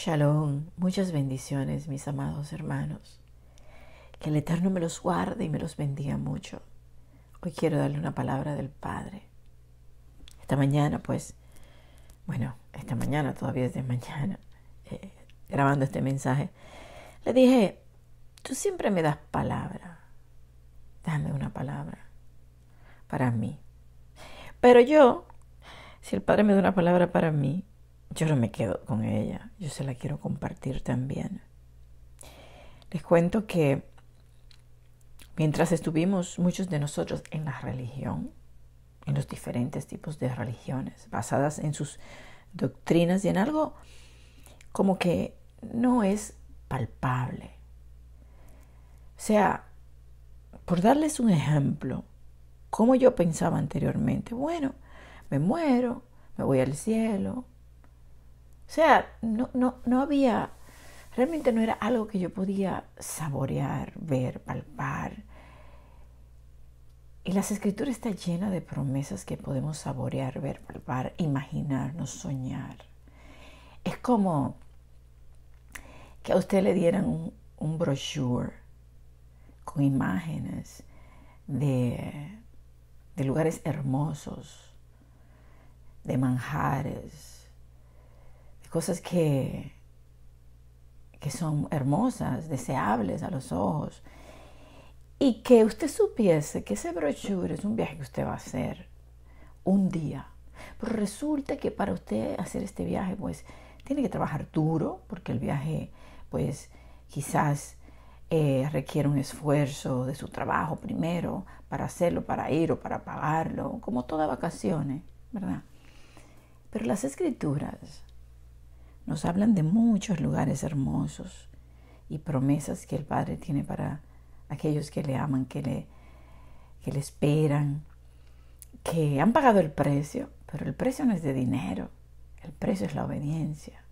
Shalom, muchas bendiciones mis amados hermanos. Que el Eterno me los guarde y me los bendiga mucho. Hoy quiero darle una palabra del Padre. Esta mañana, pues, bueno, esta mañana todavía es de mañana, eh, grabando este mensaje, le dije, tú siempre me das palabra, dame una palabra para mí. Pero yo, si el Padre me da una palabra para mí, yo no me quedo con ella, yo se la quiero compartir también. Les cuento que mientras estuvimos muchos de nosotros en la religión, en los diferentes tipos de religiones, basadas en sus doctrinas y en algo como que no es palpable. O sea, por darles un ejemplo, como yo pensaba anteriormente, bueno, me muero, me voy al cielo, o sea, no, no, había, realmente no era algo que yo podía saborear, ver, palpar. Y las escrituras está llena de promesas que podemos saborear, ver, palpar, imaginarnos, soñar. Es como que a usted le dieran un, brochure con imágenes de lugares hermosos, de manjares, cosas que, que son hermosas, deseables a los ojos. Y que usted supiese que ese brochure es un viaje que usted va a hacer un día. Pero resulta que para usted hacer este viaje, pues tiene que trabajar duro, porque el viaje, pues quizás eh, requiere un esfuerzo de su trabajo primero para hacerlo, para ir o para pagarlo, como toda vacaciones, ¿verdad? Pero las escrituras nos hablan de muchos lugares hermosos y promesas que el Padre tiene para aquellos que le aman, que le, le esperan, que han pagado el precio, pero el precio no es de dinero, el precio es la obediencia,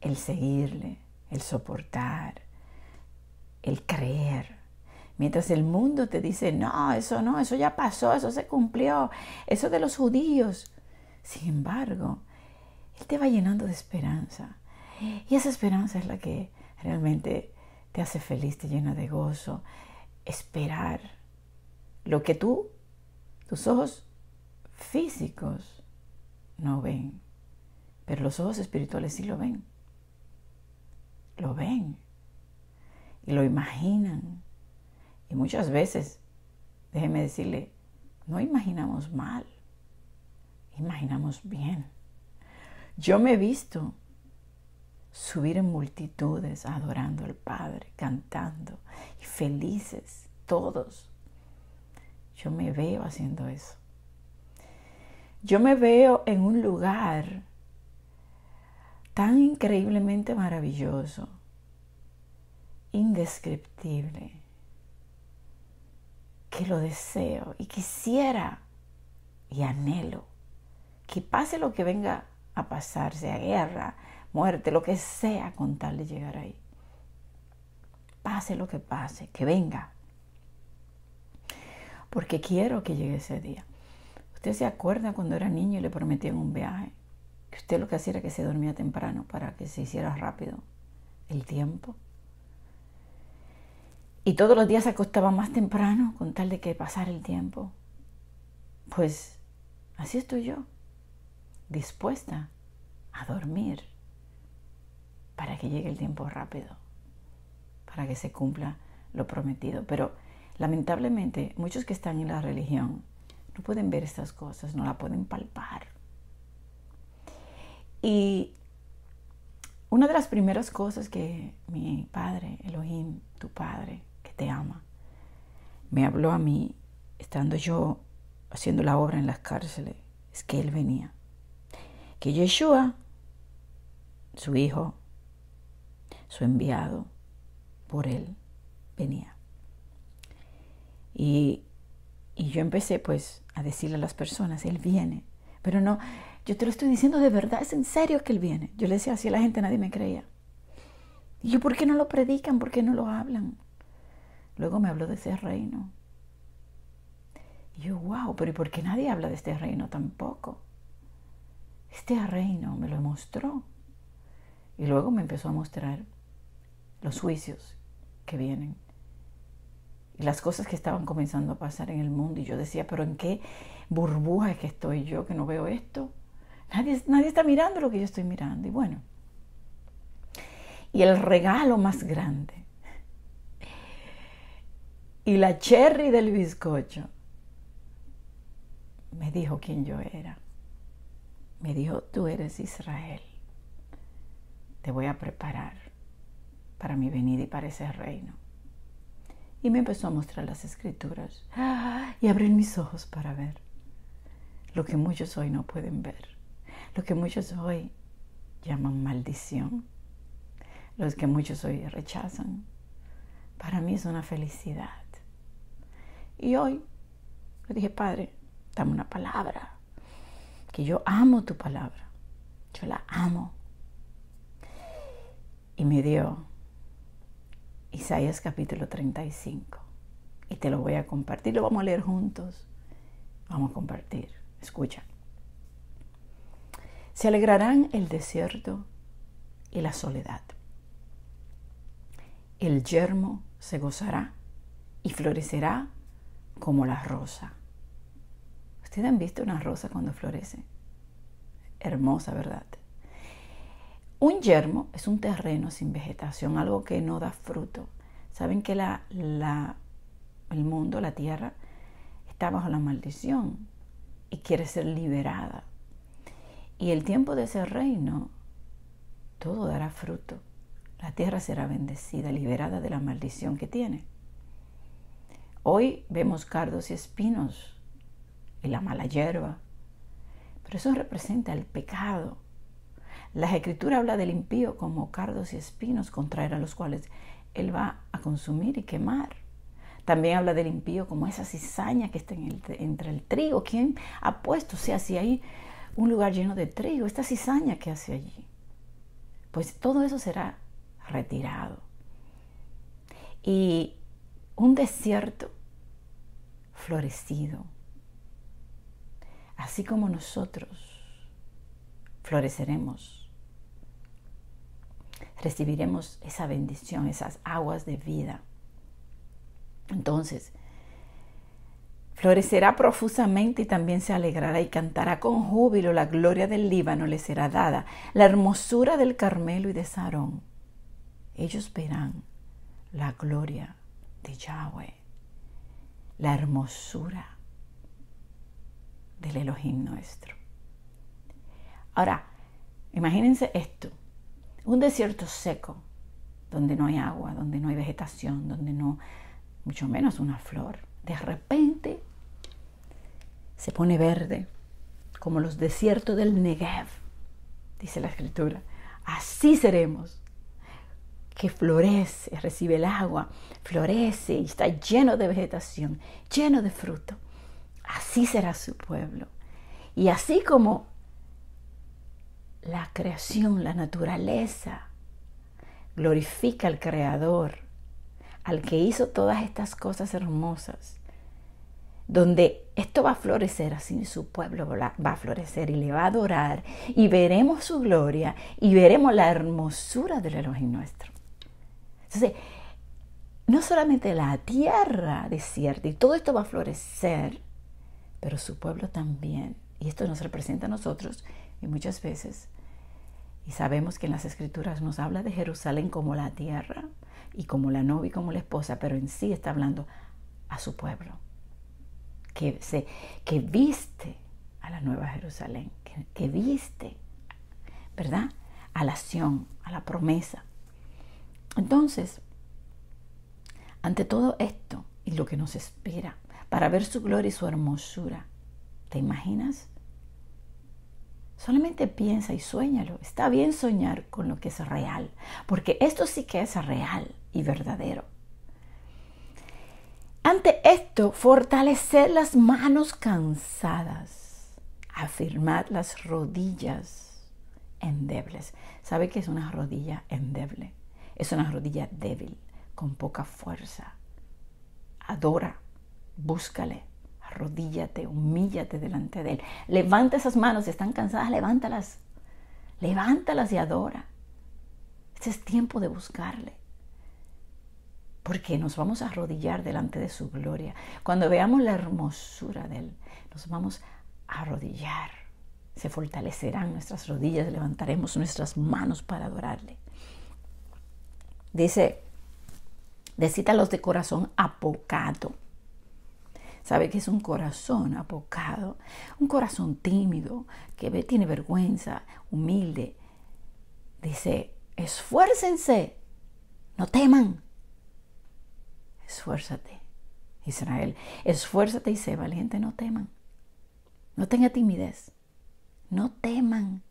el seguirle, el soportar, el creer. Mientras el mundo te dice, no, eso no, eso ya pasó, eso se cumplió, eso de los judíos. Sin embargo, él te va llenando de esperanza. Y esa esperanza es la que realmente te hace feliz, te llena de gozo. Esperar lo que tú, tus ojos físicos, no ven. Pero los ojos espirituales sí lo ven. Lo ven. Y lo imaginan. Y muchas veces, déjeme decirle, no imaginamos mal, imaginamos bien. Yo me he visto subir en multitudes adorando al Padre, cantando y felices todos. Yo me veo haciendo eso. Yo me veo en un lugar tan increíblemente maravilloso, indescriptible, que lo deseo y quisiera y anhelo que pase lo que venga a pasarse a guerra, muerte, lo que sea con tal de llegar ahí. Pase lo que pase, que venga. Porque quiero que llegue ese día. ¿Usted se acuerda cuando era niño y le prometían un viaje? Que usted lo que hacía era que se dormía temprano para que se hiciera rápido el tiempo. Y todos los días se acostaba más temprano con tal de que pasara el tiempo. Pues así estoy yo dispuesta a dormir para que llegue el tiempo rápido, para que se cumpla lo prometido. Pero lamentablemente muchos que están en la religión no pueden ver estas cosas, no la pueden palpar. Y una de las primeras cosas que mi padre, Elohim, tu padre, que te ama, me habló a mí, estando yo haciendo la obra en las cárceles, es que él venía que Yeshua, su hijo, su enviado, por él venía. Y, yo empecé pues a decirle a las personas, Él viene, pero no, yo te lo estoy diciendo de verdad, es en serio que Él viene. Yo le decía así a la gente, nadie me creía. Y yo, ¿por qué no lo predican? ¿Por qué no lo hablan? Luego me habló de ese reino. Y yo, wow, pero ¿y por qué nadie habla de este reino tampoco? este reino me lo mostró. Y luego me empezó a mostrar los juicios que vienen y las cosas que estaban comenzando a pasar en el mundo. Y yo decía, pero ¿en qué burbuja que estoy yo que no veo esto? Nadie, nadie está mirando lo que yo estoy mirando. Y bueno, y el regalo más grande y la cherry del bizcocho me dijo quién yo era me dijo, tú eres Israel, te voy a preparar para mi venida y para ese reino. Y me empezó a mostrar las escrituras y abrir mis ojos para ver lo que muchos hoy no pueden ver, lo que muchos hoy llaman maldición, los que muchos hoy rechazan. Para mí es una felicidad. Y hoy le dije, Padre, dame una palabra que yo amo tu palabra, yo la amo. Y me dio Isaías capítulo 35. Y te lo voy a compartir, lo vamos a leer juntos. Vamos a compartir. Escucha. Se alegrarán el desierto y la soledad. El yermo se gozará y florecerá como la rosa. Ustedes han visto una rosa cuando florece. Hermosa, ¿verdad? Un yermo es un terreno sin vegetación, algo que no da fruto. Saben que la, la, el mundo, la tierra, está bajo la maldición y quiere ser liberada. Y el tiempo de ese reino, todo dará fruto. La tierra será bendecida, liberada de la maldición que tiene. Hoy vemos cardos y espinos y la mala hierba. Pero eso representa el pecado. La escritura habla del impío como cardos y espinos contraer los cuales él va a consumir y quemar. También habla del impío como esa cizaña que está entre el trigo. ¿Quién ha puesto? O sea, si un lugar lleno de trigo, esta cizaña que hace allí. Pues todo eso será retirado. Y un desierto florecido, así como nosotros floreceremos, recibiremos esa bendición, esas aguas de vida. Entonces, florecerá profusamente y también se alegrará y cantará con júbilo, la gloria del Líbano le será dada, la hermosura del Carmelo y de Sarón. Ellos verán la gloria de Yahweh, la hermosura del Elohim nuestro. Ahora, imagínense esto, un desierto seco, donde no hay agua, donde no hay vegetación, donde no, mucho menos una flor. De repente se pone verde, como los desiertos del Negev, dice la escritura. Así seremos, que florece, recibe el agua, florece y está lleno de vegetación, lleno de fruto. Así será su pueblo. Y así como la creación, la naturaleza, glorifica al Creador, al que hizo todas estas cosas hermosas, donde esto va a florecer, así su pueblo va a florecer y le va a adorar y veremos su gloria y veremos la hermosura del Elohim nuestro. Entonces, no solamente la tierra desierta y todo esto va a florecer, pero su pueblo también. Y esto nos representa a nosotros y muchas veces. Y sabemos que en las escrituras nos habla de Jerusalén como la tierra y como la novia y como la esposa, pero en sí está hablando a su pueblo, que, se, que viste a la nueva Jerusalén, que, que viste, ¿verdad? A la acción, a la promesa. Entonces, ante todo esto y lo que nos espera, para ver su gloria y su hermosura. ¿Te imaginas? Solamente piensa y sueñalo. Está bien soñar con lo que es real, porque esto sí que es real y verdadero. Ante esto, fortalecer las manos cansadas, afirmar las rodillas endebles. ¿Sabe qué es una rodilla endeble? Es una rodilla débil, con poca fuerza. Adora búscale, arrodíllate, humíllate delante de Él. Levanta esas manos, si están cansadas, levántalas. Levántalas y adora. Este es tiempo de buscarle. Porque nos vamos a arrodillar delante de su gloria. Cuando veamos la hermosura de Él, nos vamos a arrodillar. Se fortalecerán nuestras rodillas, levantaremos nuestras manos para adorarle. Dice, decítalos de corazón apocado sabe que es un corazón apocado, un corazón tímido, que tiene vergüenza, humilde. Dice, esfuércense, no teman. Esfuérzate, Israel, esfuérzate y sé valiente, no teman. No tenga timidez, no teman.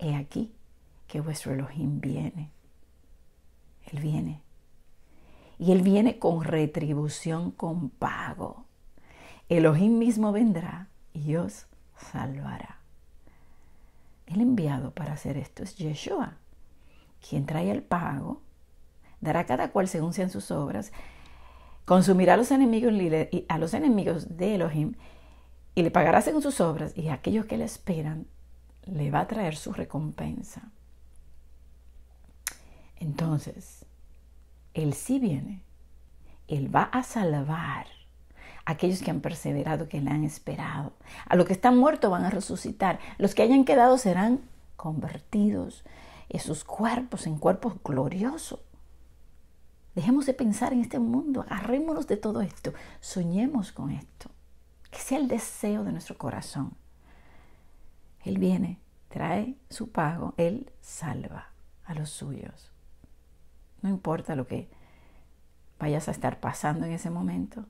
He aquí que vuestro Elohim viene. Él viene y Él viene con retribución, con pago. Elohim mismo vendrá y os salvará. El enviado para hacer esto es Yeshua, quien trae el pago, dará a cada cual según sean sus obras, consumirá a los enemigos, a los enemigos de Elohim y le pagará según sus obras, y a aquellos que le esperan le va a traer su recompensa. Entonces, él sí viene. Él va a salvar a aquellos que han perseverado, que le han esperado. A los que están muertos van a resucitar. Los que hayan quedado serán convertidos esos cuerpos en cuerpos gloriosos. Dejemos de pensar en este mundo, agarrémonos de todo esto, soñemos con esto, que sea el deseo de nuestro corazón. Él viene, trae su pago, Él salva a los suyos. No importa lo que vayas a estar pasando en ese momento.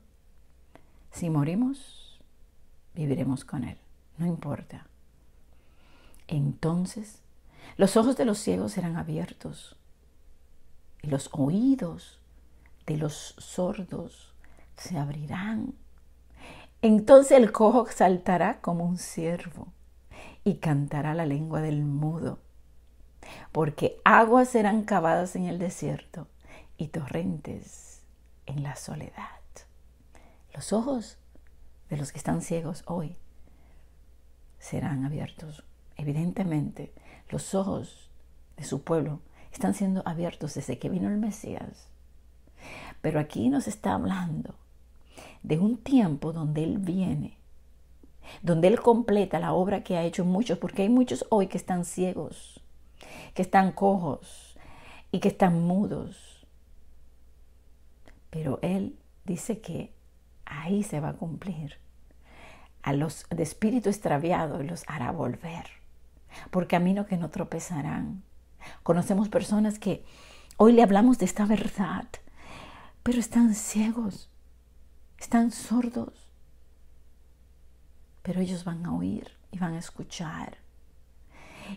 Si morimos, viviremos con Él. No importa. Entonces, los ojos de los ciegos serán abiertos y los oídos de los sordos se abrirán. Entonces el cojo saltará como un ciervo y cantará la lengua del mudo porque aguas serán cavadas en el desierto y torrentes en la soledad. Los ojos de los que están ciegos hoy serán abiertos. Evidentemente, los ojos de su pueblo están siendo abiertos desde que vino el Mesías. Pero aquí nos está hablando de un tiempo donde Él viene, donde Él completa la obra que ha hecho muchos, porque hay muchos hoy que están ciegos que están cojos y que están mudos. Pero Él dice que ahí se va a cumplir. A los de espíritu extraviado los hará volver por camino que no tropezarán. Conocemos personas que hoy le hablamos de esta verdad, pero están ciegos, están sordos, pero ellos van a oír y van a escuchar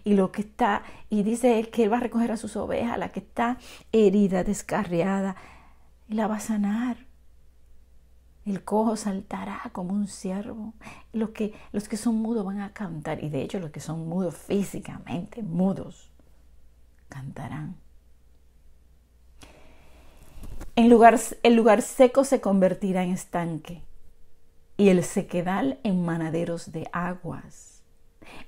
y lo que está, y dice él que él va a recoger a sus ovejas, la que está herida, descarriada, y la va a sanar. El cojo saltará como un ciervo. Los que, los que son mudos van a cantar. Y de hecho los que son mudos físicamente, mudos, cantarán. el lugar seco se convertirá en estanque y el sequedal en manaderos de aguas.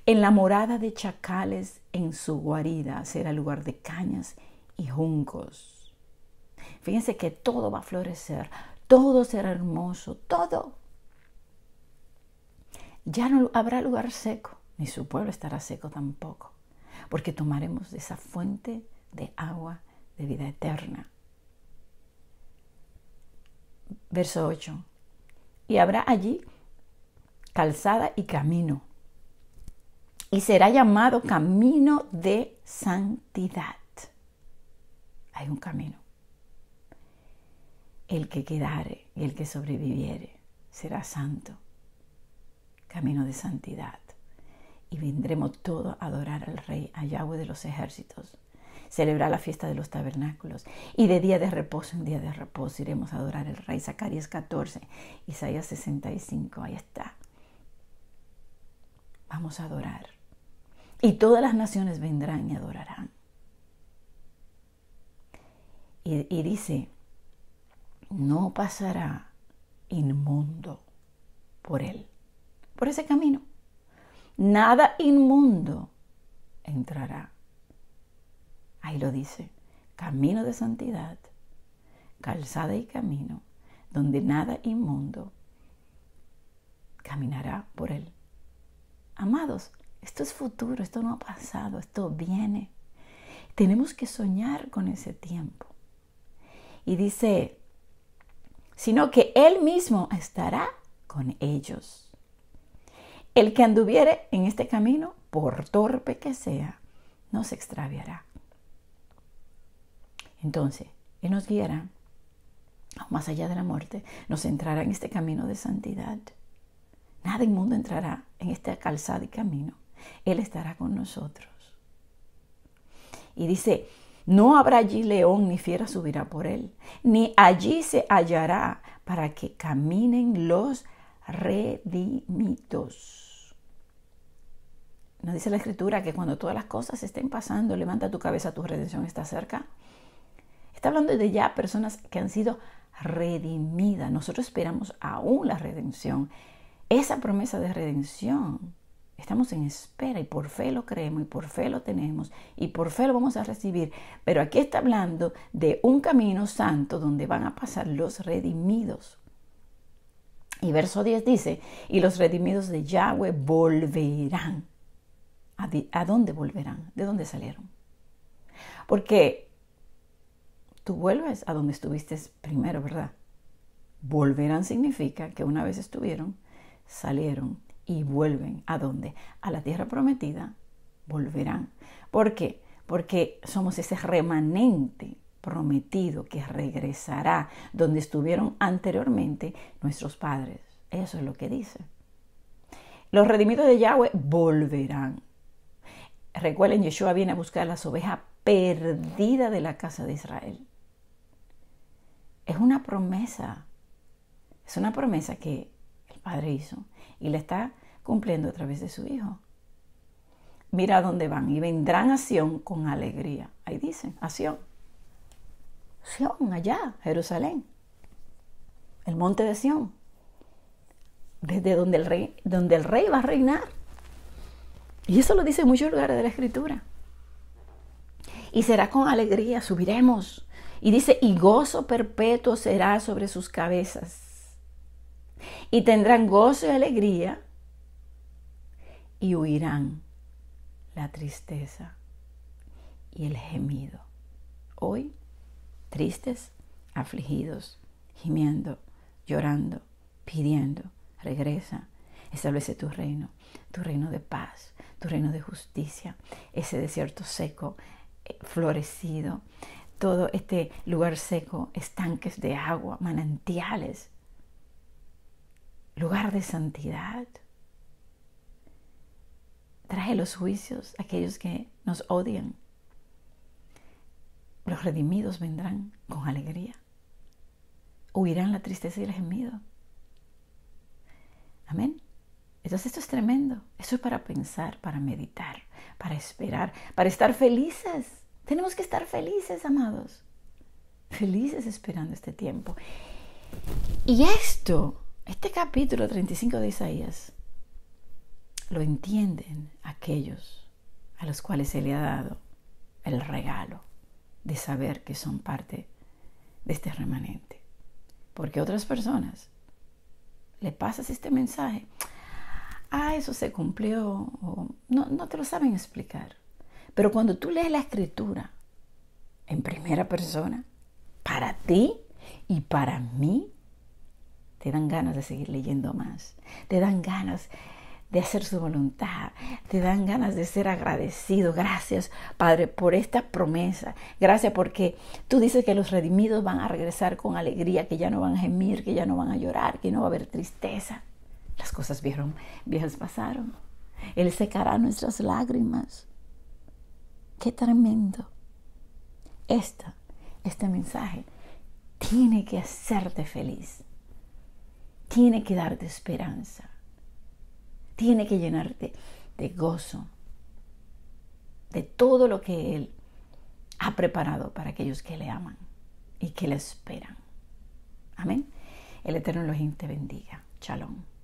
En la morada de chacales, en su guarida, será lugar de cañas y juncos. Fíjense que todo va a florecer, todo será hermoso, todo. Ya no habrá lugar seco, ni su pueblo estará seco tampoco, porque tomaremos de esa fuente de agua de vida eterna. Verso 8. Y habrá allí calzada y camino y será llamado camino de santidad. Hay un camino. El que quedare y el que sobreviviere será santo. Camino de santidad. Y vendremos todos a adorar al Rey, a Yahweh de los ejércitos. Celebrar la fiesta de los tabernáculos. Y de día de reposo en día de reposo iremos a adorar al Rey. Zacarías 14, Isaías 65, ahí está. Vamos a adorar y todas las naciones vendrán y adorarán. Y, dice, no pasará inmundo por él, por ese camino. Nada inmundo entrará. Ahí lo dice, camino de santidad, calzada y camino, donde nada inmundo caminará por él. Amados, esto es futuro, esto no ha pasado, esto viene. Tenemos que soñar con ese tiempo. Y dice, sino que Él mismo estará con ellos. El que anduviere en este camino, por torpe que sea, no se extraviará. Entonces, Él nos guiará más allá de la muerte, nos entrará en este camino de santidad. Nada mundo entrará en esta calzada y camino. Él estará con nosotros. Y dice, no habrá allí león ni fiera subirá por él, ni allí se hallará para que caminen los redimidos. nos dice la escritura que cuando todas las cosas estén pasando, levanta tu cabeza, tu redención está cerca? Está hablando de ya personas que han sido redimidas. Nosotros esperamos aún la redención, esa promesa de redención Estamos en espera y por fe lo creemos y por fe lo tenemos y por fe lo vamos a recibir. Pero aquí está hablando de un camino santo donde van a pasar los redimidos. Y verso 10 dice, y los redimidos de Yahweh volverán. ¿A, dónde volverán? ¿De dónde salieron? Porque tú vuelves a donde estuviste primero, ¿verdad? Volverán significa que una vez estuvieron, salieron y vuelven. ¿A dónde? A la tierra prometida. Volverán. ¿Por qué? Porque somos ese remanente prometido que regresará donde estuvieron anteriormente nuestros padres. Eso es lo que dice. Los redimidos de Yahweh volverán. Recuerden, Yeshua viene a buscar las ovejas perdidas de la casa de Israel. Es una promesa. Es una promesa que el Padre hizo y la está cumpliendo a través de su Hijo. Mira dónde van y vendrán a Sión con alegría. Ahí dicen, a Sión. Sión, allá, Jerusalén. El monte de Sión. Desde donde el rey, donde el rey va a reinar. Y eso lo dice en muchos lugares de la Escritura. Y será con alegría, subiremos. Y dice, y gozo perpetuo será sobre sus cabezas y tendrán gozo y alegría y huirán la tristeza y el gemido. Hoy, tristes, afligidos, gimiendo, llorando, pidiendo, regresa, establece tu reino, tu reino de paz, tu reino de justicia, ese desierto seco, eh, florecido, todo este lugar seco, estanques de agua, manantiales, lugar de santidad. Traje los juicios aquellos que nos odian. Los redimidos vendrán con alegría. Huirán la tristeza y el gemido. Amén. Entonces esto es tremendo. Eso es para pensar, para meditar, para esperar, para estar felices. Tenemos que estar felices, amados. Felices esperando este tiempo. Y esto este capítulo 35 de Isaías lo entienden aquellos a los cuales se le ha dado el regalo de saber que son parte de este remanente. Porque otras personas le pasas este mensaje, ah, eso se cumplió, no, no te lo saben explicar. Pero cuando tú lees la escritura en primera persona, para ti y para mí, te dan ganas de seguir leyendo más, te dan ganas de hacer su voluntad, te dan ganas de ser agradecido. Gracias, Padre, por esta promesa. Gracias porque tú dices que los redimidos van a regresar con alegría, que ya no van a gemir, que ya no van a llorar, que no va a haber tristeza. Las cosas viejas pasaron. Él secará nuestras lágrimas. Qué tremendo. Esta, este mensaje tiene que hacerte feliz tiene que darte esperanza, tiene que llenarte de gozo, de todo lo que Él ha preparado para aquellos que le aman y que le esperan. Amén. El Eterno los te bendiga. Shalom.